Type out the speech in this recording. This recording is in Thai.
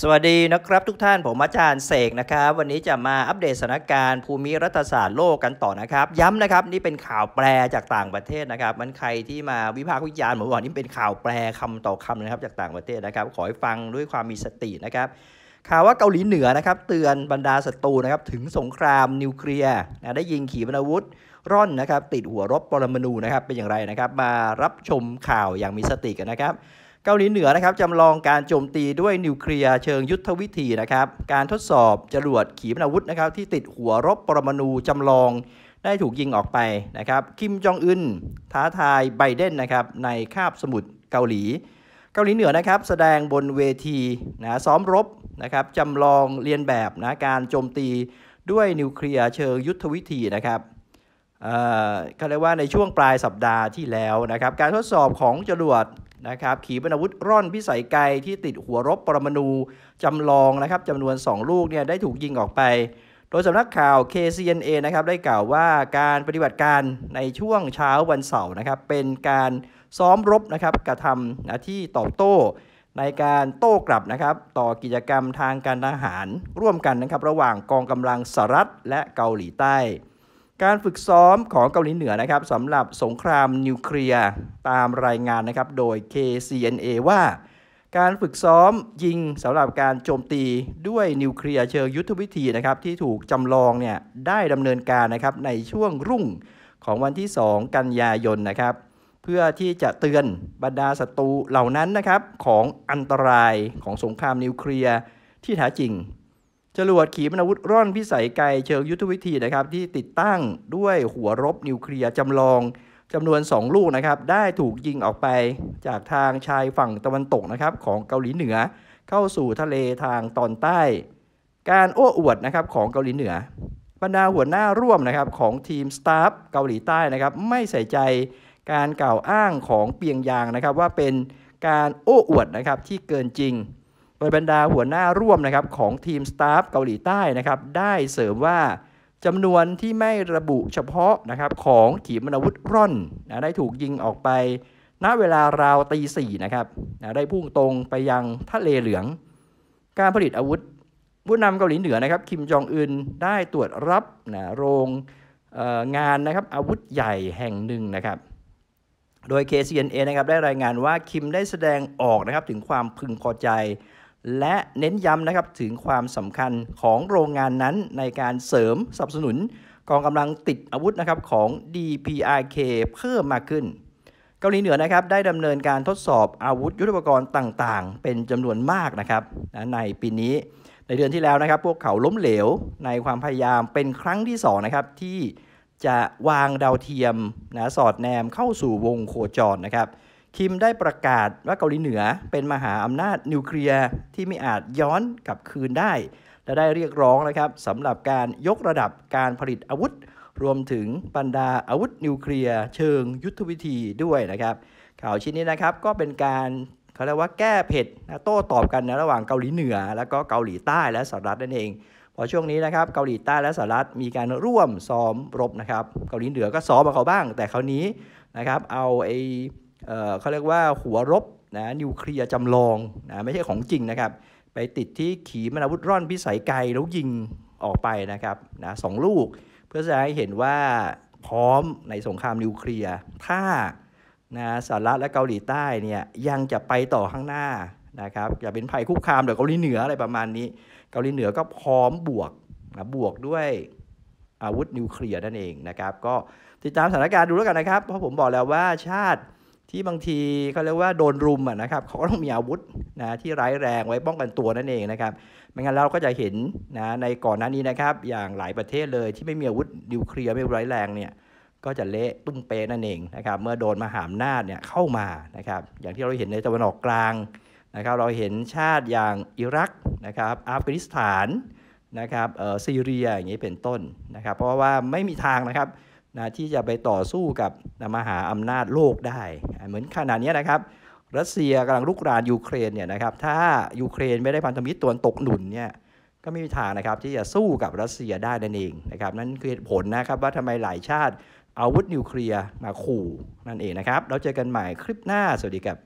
สวัสดีนะครับ ทุกท่านผมอาจารย์เสกนะครับ วันนี้จะมาอัปเดตสถานการณ์ภูมิรัฐศาสตร์โลกกันต่อนะครับ ย้ำนะครับนี่เป็นข่าวแปลจากต่างประเทศนะครับมันใครที่มาวิพากษ์วิจารณ์ผมบอกนี่เป็นข่าวแปลคำต่อคำนะครับจากต่างประเทศนะครับ ขอให้ฟังด้วยความมีสตินะครับ ข่าวว่าเกาหลีเหนือนะครับ เตือนบรรดาศัตรูนะครับ ถึงสงครามนิวเคลียร์นะได้ยิงขีปนาวุธร่อนนะครับ ติดหัวรบปรมาณูนะครับเป็นอย่างไรนะครับ มารับชมข่าวอย่างมีสติกันนะครับเกาหลีเหนือนะครับจำลองการโจมตีด้วยนิวเคลียร์เชิงยุทธวิธีนะครับการทดสอบจรวดขีปนาวุธนะครับที่ติดหัวรบปรมาณูจำลองได้ถูกยิงออกไปนะครับคิมจองอึนท้าทายไบเดนนะครับในคาบสมุทรเกาหลี เกาหลีเหนือนะครับแสดงบนเวทีนะซ้อมรบนะครับจำลองเรียนแบบนะการโจมตีด้วยนิวเคลียร์เชิงยุทธวิธีนะครับก็เรียกว่าในช่วงปลายสัปดาห์ที่แล้วนะครับการทดสอบของจรวดนะครับขีปนาวุธร่อนพิสัยไกลที่ติดหัวรบปรมาณูจำลองนะครับจำนวน 2 ลูกเนี่ยได้ถูกยิงออกไป โดยสำนักข่าว KCNA นะครับได้กล่าวว่าการปฏิบัติการในช่วงเช้าวันเสาร์นะครับเป็นการซ้อมรบนะครับกระทำนะที่ตอบโต้ ในการโต้กลับนะครับต่อกิจกรรมทางการทหารร่วมกันนะครับ ระหว่างกองกำลังสหรัฐและเกาหลีใต้การฝึกซ้อมของเกาหลีเหนือนะครับสำหรับสงครามนิวเคลียร์ตามรายงานนะครับโดย KCNA ว่า การฝึกซ้อมยิงสำหรับการโจมตีด้วยนิวเคลียร์เชิงยุทธวิธีนะครับที่ถูกจำลองเนี่ยได้ดำเนินการนะครับในช่วงรุ่งของวันที่ 2 กันยายนนะครับ เพื่อที่จะเตือนบรรดาศัตรูเหล่านั้นนะครับของอันตรายของสงครามนิวเคลียร์ที่แท้จริงจรวดขีปนาวุธร่อนพิสัยไกลเชิงยุทธวิธีนะครับที่ติดตั้งด้วยหัวรบนิวเคลียร์จำลองจำนวน 2 ลูกนะครับได้ถูกยิงออกไปจากทางชายฝั่งตะวันตกนะครับของเกาหลีเหนือ เข้าสู่ทะเลทางตอนใต้ การโอ้อวดนะครับของเกาหลีเหนือ บรรดาหัวหน้าร่วมนะครับของทีมสตาฟเกาหลีใต้นะครับไม่ใส่ใจการกล่าวอ้างของเปียงยางนะครับว่าเป็นการโอ้อวดนะครับที่เกินจริงโดยบรรดาหัวหน้าร่วมนะครับของทีมสตาฟเกาหลีใต้นะครับได้เสริมว่าจำนวนที่ไม่ระบุเฉพาะนะครับของขีปนาวุธร่อนนะได้ถูกยิงออกไป ณเวลาราวตีสี่นะครับนะได้พุ่งตรงไปยังทะเลเหลือง การผลิตอาวุธผู้นำเกาหลีเหนือนะครับคิมจองอึนได้ตรวจรับนะโรงงานนะครับอาวุธใหญ่แห่งหนึ่งนะครับโดย KCNA นะครับได้รายงานว่าคิมได้แสดงออกนะครับถึงความพึงพอใจและเน้นย้ำนะครับถึงความสำคัญของโรงงานนั้นในการเสริมสนับสนุนกองกำลังติดอาวุธนะครับของ DPRK เพิ่มมากขึ้น เกาหลีเหนือนะครับได้ดำเนินการทดสอบอาวุธยุทโธปกรณ์ต่างๆ เป็นจำนวนมากนะครับในปีนี้ ในเดือนที่แล้วนะครับ พวกเขาล้มเหลวในความพยายามเป็นครั้งที่2นะครับที่จะวางดาวเทียมนะสอดแนมเข้าสู่วงโคจรนะครับคิมได้ประกาศว่าเกาหลีเหนือเป็นมหาอำนาจนิวเคลียร์ที่ไม่อาจย้อนกลับคืนได้และได้เรียกร้องนะครับสำหรับการยกระดับการผลิตอาวุธรวมถึงบรรดาอาวุธนิวเคลียร์เชิงยุทธวิธี ด้วยนะครับ ข่าวชิ้นนี้นะครับก็เป็นการเขาเรียกว่าแก้เผ็ดนะโต้ตอบกันนะระหว่างเกาหลีเหนือและก็เกาหลีใต้และสหรัฐนั่นเอง พอช่วงนี้นะครับเกาหลีใต้และสหรัฐมีการร่วมซ้อมรบนะครับเกาหลีเหนือก็ซ้อมมาเขาบ้าง แต่คราวนี้นะครับเอาไอเขาเรียกว่าหัวรบนะนิวเคลียร์จำลองนะไม่ใช่ของจริงนะครับ ไปติดที่ขีปนาวุธร่อนพิสัยไกล แล้วยิงออกไปนะครับนะสองลูก เพื่อจะให้เห็นว่าพร้อมในสงครามนิวเคลียร์ถ้านะสหรัฐและเกาหลีใต้เนี่ยยังจะไปต่อข้างหน้านะครับอย่าเป็นภัยคุกคามเดี๋ยวเกาหลีเหนืออะไรประมาณนี้ เกาหลีเหนือก็พร้อมบวกนะบวกด้วยอาวุธนิวเคลียร์นั่นเองนะครับก็ติดตามสถานการณ์ดูแล้วกันนะครับ เพราะผมบอกแล้วว่าชาติที่บางทีเขาเรียกว่าโดนรุมนะครับเขาก็ต้องมีอาวุธนะที่ร้ายแรงไว้ป้องกันตัวนั่นเองนะครับไม่งั้นเราก็จะเห็นนะในก่อนหน้านี้นะครับ อย่างหลายประเทศเลยที่ไม่มีอาวุธนิวเคลียร์ไม่ร้ายแรงเนี่ยก็จะเละตุ้มเปนั่นเองนะครับเมื่อโดนมาหามนาจเนี่ยเข้ามานะครับอย่างที่เราเห็นในตะวันออกกลางนะครับ เราเห็นชาติอย่างอิรักนะครับอัฟกานิสถานนะครับเออซีเรียอย่างนี้เป็นต้นนะครับ เพราะว่าไม่มีทางนะครับนะที่จะไปต่อสู้กับนะมหาอำนาจโลกได้ เหมือนขนาดนี้นะครับ รัสเซียกำลังลุกรานยูเครนเนี่ยนะครับถ้ายูเครนไม่ได้พันธมิตรตัวตกหนุนเนี่ยก็ไม่มีทางนะครับที่จะสู้กับรัสเซียได้นั่นเองนะครับนั่นคือผลนะครับ ว่าทำไมหลายชาติอาวุธนิวเคลียร์มาขู่ นั่นเองนะครับเราเจอกันใหม่คลิปหน้าสวัสดีครับ